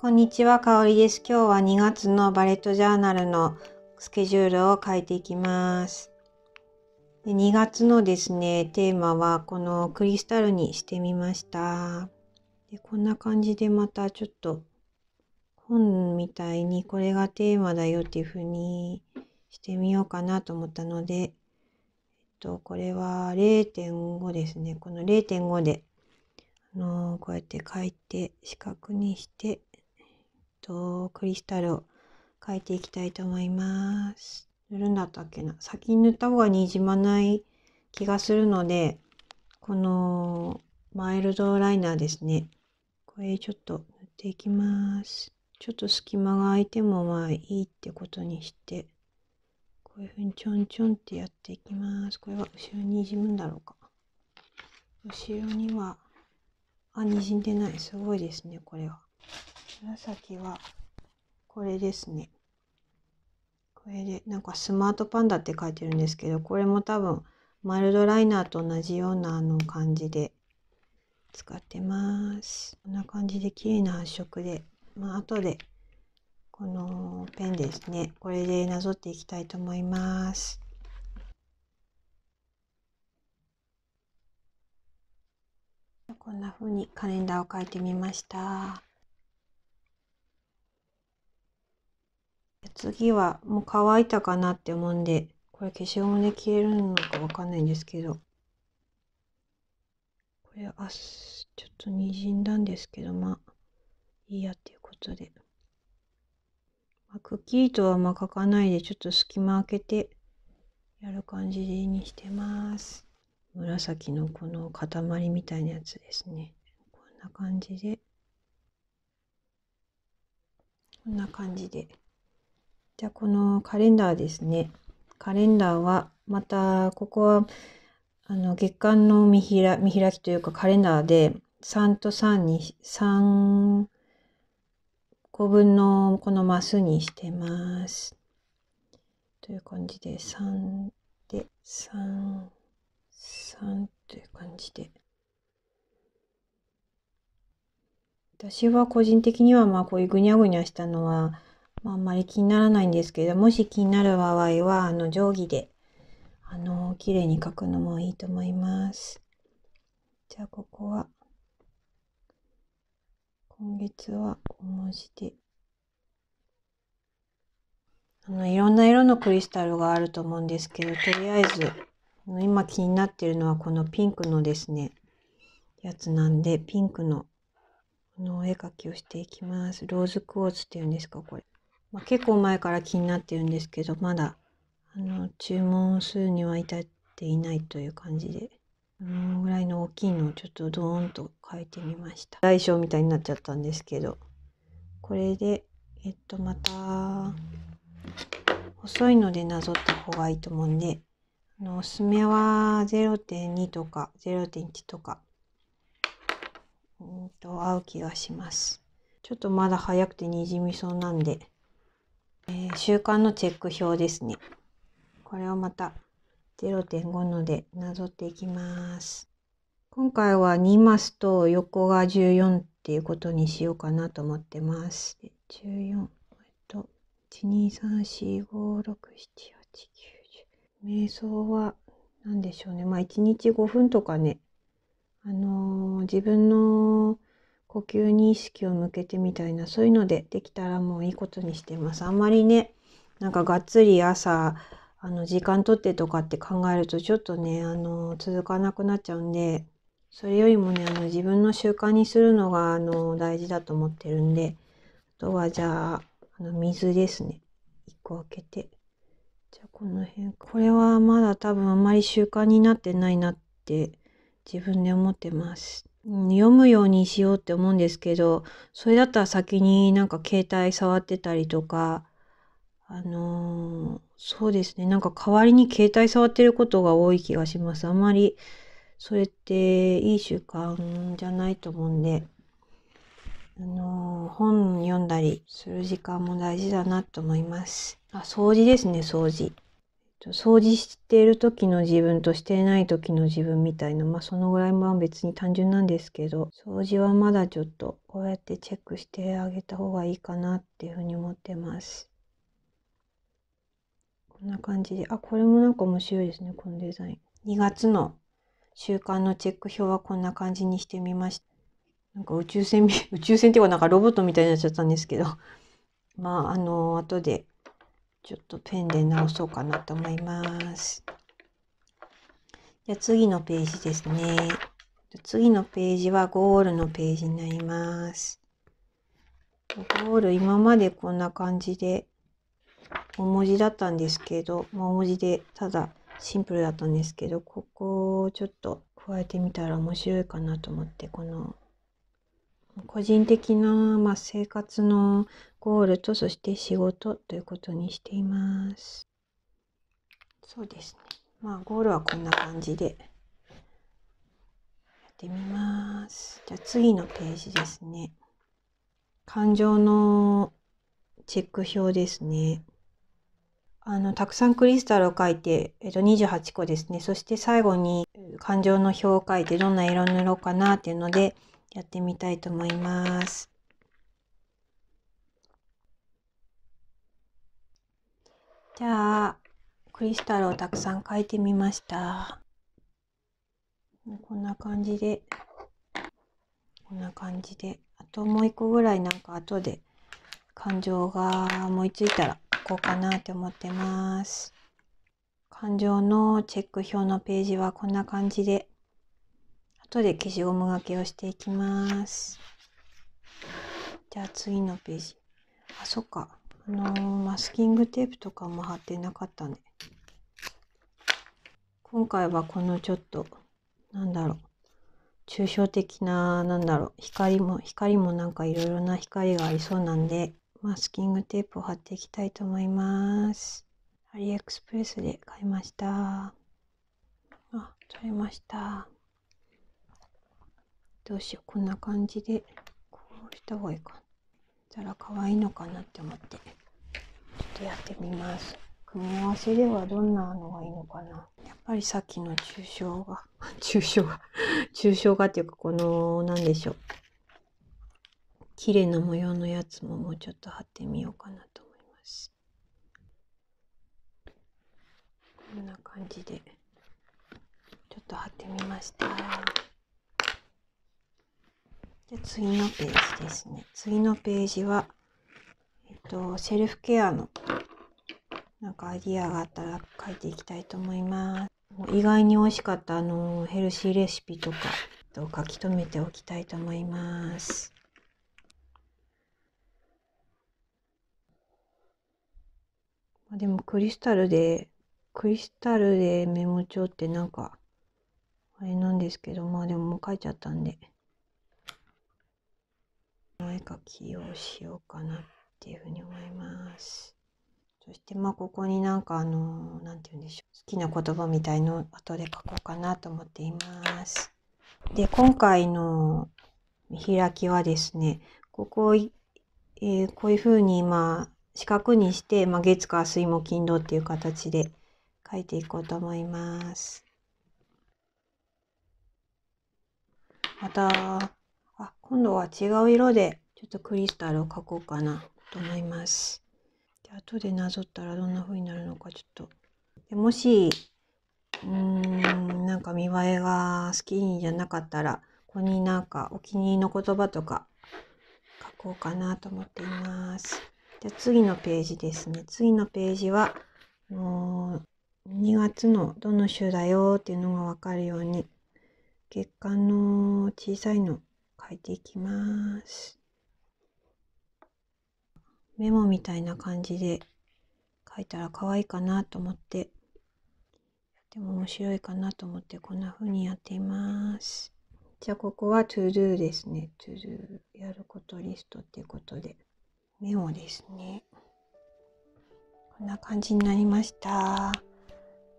こんにちは、かおりです。今日は2月のバレットジャーナルのスケジュールを書いていきます。で2月のですね、テーマはこのクリスタルにしてみました。でこんな感じでまたちょっと本みたいにこれがテーマだよっていう風にしてみようかなと思ったので、えっと、これは0.5ですね。この0.5で、あのー、こうやって書いて四角にして、と、クリスタルを描いていきたいと思います。塗るんだったっけな先に塗った方がにじまない気がするので、このマイルドライナーですね。これちょっと塗っていきます。ちょっと隙間が空いてもまあいいってことにして、こういうふうにちょんちょんってやっていきます。これは後ろにじむんだろうか。後ろには、あ、にじんでない。すごいですね、これは。紫はこれですね。これで、なんかスマートパンダって書いてるんですけど、これも多分マルドライナーと同じようなあの感じで使ってます。こんな感じで綺麗な発色で、まあ後でこのペンですね、これでなぞっていきたいと思います。こんな風にカレンダーを書いてみました。次はもう乾いたかなって思うんで、これ消しゴムで消えるのかわかんないんですけど。これ、あ、ちょっと滲んだんですけど、まあ、いいやっていうことで。まあ、くっきりとはまあ書かないで、ちょっと隙間開けて、やる感じにしてます。紫のこの塊みたいなやつですね。こんな感じで。こんな感じで。じゃあこのカレンダーですね。カレンダーはまたここはあの月間の見開見開きというかカレンダーで3と3に3個分のこのマスにしてます。という感じで3で33という感じで。私は個人的にはまあこういうぐにゃぐにゃしたのはまあ、あんまり気にならないんですけど、もし気になる場合は、あの、定規で、あの、綺麗に描くのもいいと思います。じゃあ、ここは、今月はお文字で、あの、いろんな色のクリスタルがあると思うんですけど、とりあえず、今気になってるのはこのピンクのですね、やつなんで、ピンクの、このお絵描きをしていきます。ローズクォーツっていうんですか、これ。まあ、結構前から気になってるんですけどまだあの注文数には至っていないという感じでこのぐらいの大きいのをちょっとドーンと変えてみました大小みたいになっちゃったんですけどこれでえっとまた細いのでなぞった方がいいと思うんであのおすすめは0.2とか0.1とかうんと合う気がしますちょっとまだ早くてにじみそうなんでえー、習慣のチェック表ですね。これをまた0.5のでなぞっていきます。今回は2マスと横が14っていうことにしようかなと思ってます。14、えっと、12345678910瞑想は何でしょうね。まあ1日5分とかね、あのー、自分の呼吸に意識を向けてみたいな、そういうのでできたらもういいことにしてます。あんまりね、なんかがっつり朝、あの、時間とってとかって考えるとちょっとね、あの、続かなくなっちゃうんで、それよりもね、あの、自分の習慣にするのが、あの、大事だと思ってるんで、あとはじゃあ、あの、水ですね。1個開けて。じゃあこの辺、これはまだ多分あんまり習慣になってないなって自分で思ってます。読むようにしようって思うんですけど、それだったら先になんか携帯触ってたりとか、あのー、そうですね、なんか代わりに携帯触ってることが多い気がします。あんまり、それっていい習慣じゃないと思うんで、あのー、本読んだりする時間も大事だなと思います。あ、掃除ですね、掃除。掃除している時の自分としていない時の自分みたいな、まあそのぐらいは別に単純なんですけど、掃除はまだちょっとこうやってチェックしてあげた方がいいかなっていうふうに思ってます。こんな感じで、あ、これもなんか面白いですね、このデザイン。2月の週間のチェック表はこんな感じにしてみました。なんか宇宙船、宇宙船っていうかなんかロボットみたいになっちゃったんですけど、まああの、後でちょっとペンで直そうかなと思います。じゃ次のページですね。次のページはゴールのページになります。ゴール今までこんな感じで大文字だったんですけど、大文字でただシンプルだったんですけど、ここをちょっと加えてみたら面白いかなと思って、この個人的な、まあ、生活のゴールとそして仕事ということにしています。そうですね。まあゴールはこんな感じでやってみます。じゃあ次のページですね。感情のチェック表ですね。あの、たくさんクリスタルを書いて、えっと、28個ですね。そして最後に感情の表を書いて、どんな色の色かなっていうので、やってみたいと思います。じゃあ、クリスタルをたくさん描いてみました。こんな感じで、こんな感じで、あともう一個ぐらいなんか後で感情が思いついたらこうかなって思ってます。感情のチェック表のページはこんな感じで後で消しゴムがけをしていきます。じゃあ次のページ。あ、そっか。あのー、マスキングテープとかも貼ってなかったね。今回はこのちょっと、なんだろう。抽象的な、なんだろう。光も、光もなんかいろいろな光がありそうなんで、マスキングテープを貼っていきたいと思います。アリエクスプレスで買いました。あ、取れました。どうしようこんな感じでこうした方がいいかたら可愛いのかなって思ってちょっとやってみます組み合わせではどんなのがいいのかなやっぱりさっきの抽象画 抽象画 抽象画っていうかこのなんでしょう綺麗な模様のやつももうちょっと貼ってみようかなと思いますこんな感じでちょっと貼ってみました。じゃ次のページですね。次のページは、えっと、セルフケアのなんかアイディアがあったら書いていきたいと思います。意外に美味しかったあのヘルシーレシピとか、と、書き留めておきたいと思います。でもクリスタルで、クリスタルでメモ帳ってなんか、あれなんですけど、まあでももう書いちゃったんで。お絵描きをしようかなっていうふうに思います。そしてまあここになんかあの何て言うんでしょう好きな言葉みたいの後で書こうかなと思っています。で今回の見開きはですねここ、えー、こういうふうにまあ四角にして、まあ、月火水木金土っていう形で書いていこうと思います。また今度は違う色でちょっとクリスタルを描こうかなと思います。で後でなぞったらどんな風になるのかちょっと。でもし、うーん、なんか見栄えが好きじゃなかったら、ここになんかお気に入りの言葉とか書こうかなと思っています。じゃ次のページですね。次のページは、もう2月のどの週だよっていうのがわかるように、月間の小さいの描いていきます。メモみたいな感じで描いたら可愛いかなと思って、でも面白いかなと思ってこんな風にやっています。じゃあここは to do ですね。to do やることリストっていうことでメモですね。こんな感じになりました。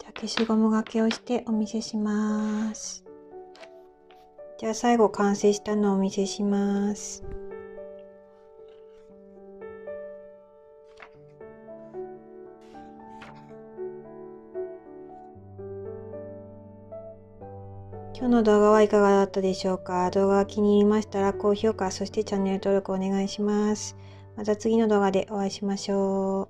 じゃあ消しゴムがけをしてお見せします。じゃあ最後完成したのをお見せします。今日の動画はいかがだったでしょうか動画が気に入りましたら高評価、そしてチャンネル登録お願いします。また次の動画でお会いしましょう。